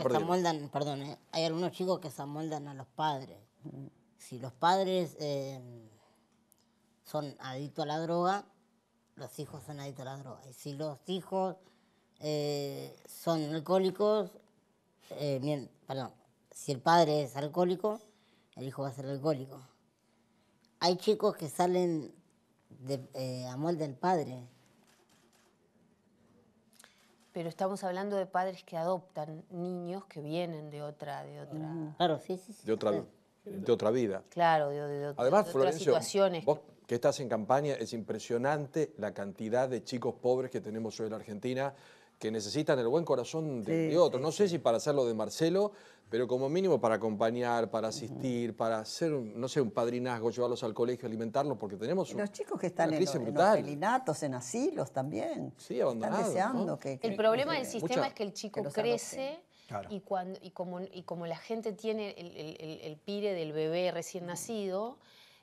perdón, eh, hay algunos chicos que se amoldan a los padres. Si los padres em, son adictos a la droga, los hijos son adictos a la droga. Y si los hijos eh, son alcohólicos, eh, perdón, si el padre es alcohólico, el hijo va a ser alcohólico. Hay chicos que salen a molde del padre pero estamos hablando de padres que adoptan niños que vienen de otra, de otra. Claro, sí, sí, De otra, vida. Claro, de, de, de Además, Vos que estás en campaña, es impresionante la cantidad de chicos pobres que tenemos hoy en la Argentina que necesitan el buen corazón de, otros, no sé si para hacerlo de Marcelo, pero como mínimo para acompañar, para asistir, para hacer, no sé, un padrinazgo, llevarlos al colegio, alimentarlos, porque tenemos unos Los chicos que están en, en, los en asilos también. Sí, abandonados. Están El problema del sistema es que el chico crece... Y, cuando, y, como, la gente tiene el, pire del bebé recién nacido,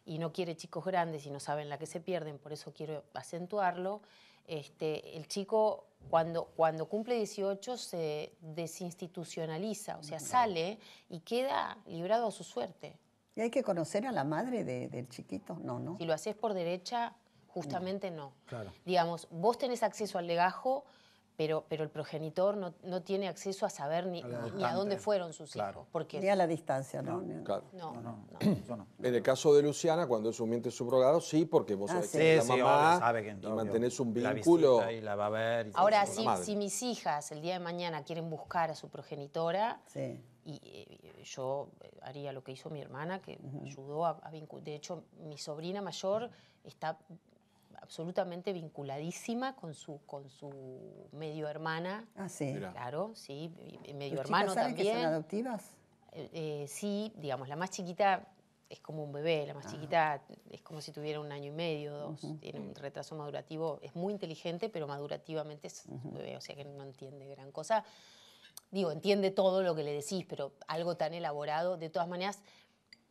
y no quiere chicos grandes y no saben la que se pierden, por eso quiero acentuarlo, este, el chico cuando, cuando cumple 18 se desinstitucionaliza, o sea, sale y queda librado a su suerte. Y hay que conocer a la madre del chiquito, no, ¿no? Si lo haces por derecha, justamente no. Claro. Digamos, vos tenés acceso al legajo, pero, el progenitor no, tiene acceso a saber ni, a, dónde fueron sus hijos. Porque... Ni a la distancia, ¿no? No, no, En el caso de Luciana, cuando es un miente subrogado, sí, porque vos la mamá y mantenés un vínculo. Ahora, si, si, mis hijas el día de mañana quieren buscar a su progenitora, y eh, yo haría lo que hizo mi hermana, que ayudó a, a vincular. De hecho, mi sobrina mayor está absolutamente vinculadísima con su, con su medio hermana. Ah, sí. Claro, sí, medio hermano saben también. Que son adoptivas? Eh, eh, sí, digamos, la más chiquita es como un bebé, la más ah. chiquita es como si tuviera un año y medio, dos, tiene un retraso madurativo, es muy inteligente, pero madurativamente es un bebé, o sea que no entiende gran cosa. Digo, entiende todo lo que le decís, pero algo tan elaborado, de todas maneras,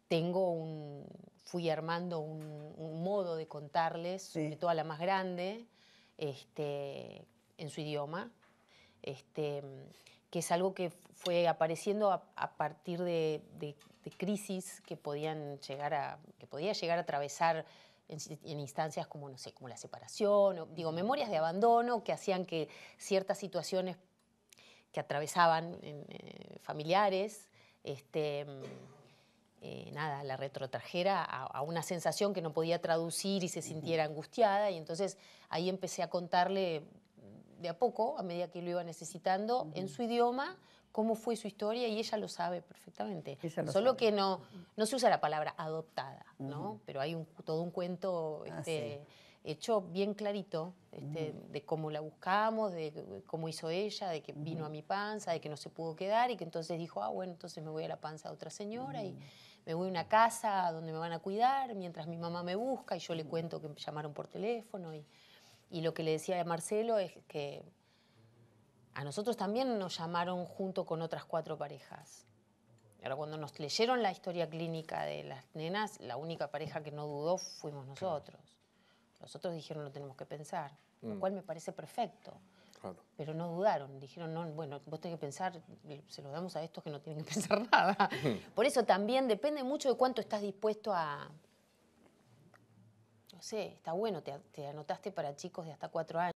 tengo un, fui armando un, modo de contarles, sobre todo a la más grande, este, en su idioma, este, que es algo que fue apareciendo a, partir de, crisis que podían llegar a, que podía llegar a atravesar en, instancias como, no sé, como la separación, digo, memorias de abandono que hacían que ciertas situaciones que atravesaban en, eh, familiares, este, eh, nada, la retrotrajera a, una sensación que no podía traducir y se sintiera angustiada. Y entonces ahí empecé a contarle de a poco, a medida que lo iba necesitando, en su idioma, cómo fue su historia y ella lo sabe perfectamente. Solo que no, no se usa la palabra adoptada, ¿no? Pero hay todo un cuento... Ah, este, hecho bien clarito este, mm. de cómo la buscamos, de cómo hizo ella, de que vino a mi panza, de que no se pudo quedar y que entonces dijo, ah, bueno, entonces me voy a la panza de otra señora y mm. me voy a una casa donde me van a cuidar mientras mi mamá me busca y yo le mm. cuento que me llamaron por teléfono. Y, y lo que le decía a Marcelo es que a nosotros también nos llamaron junto con otras cuatro parejas. Ahora, cuando nos leyeron la historia clínica de las nenas, la única pareja que no dudó fuimos nosotros. Nosotros dijeron no tenemos que pensar, lo mm. cual me parece perfecto. Pero no dudaron, dijeron, no, bueno, vos tenés que pensar, se lo damos a estos que no tienen que pensar nada. Por eso también depende mucho de cuánto estás dispuesto a... No sé, está bueno, te anotaste para chicos de hasta cuatro años.